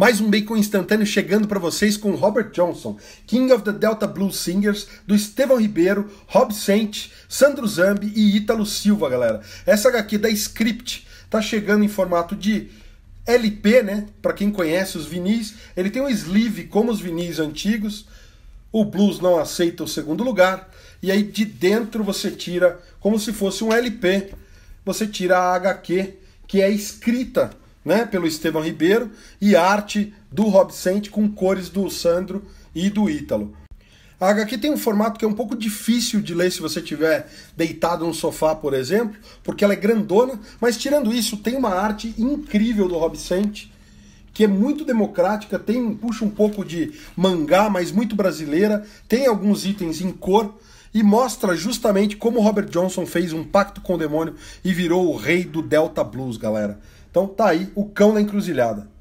Mais um bacon instantâneo chegando para vocês com Robert Johnson, King of the Delta Blues Singers, do Estevão Ribeiro, Rob Saint, Sandro Zambi e Ítalo Silva, galera. Essa HQ da Script tá chegando em formato de LP, né? Para quem conhece os vinis, ele tem um sleeve como os vinis antigos. O blues não aceita o segundo lugar. E aí de dentro você tira como se fosse um LP. Você tira a HQ que é escrita né, pelo Estevão Ribeiro e arte do Rob Saint com cores do Sandro e do Ítalo. A HQ tem um formato que é um pouco difícil de ler se você tiver deitado no sofá, por exemplo, porque ela é grandona, mas tirando isso, tem uma arte incrível do Rob Saint, que é muito democrática, tem puxa um pouco de mangá, mas muito brasileira, tem alguns itens em cor e mostra justamente como Robert Johnson fez um pacto com o demônio e virou o rei do Delta Blues, galera. Então tá aí o cão na encruzilhada.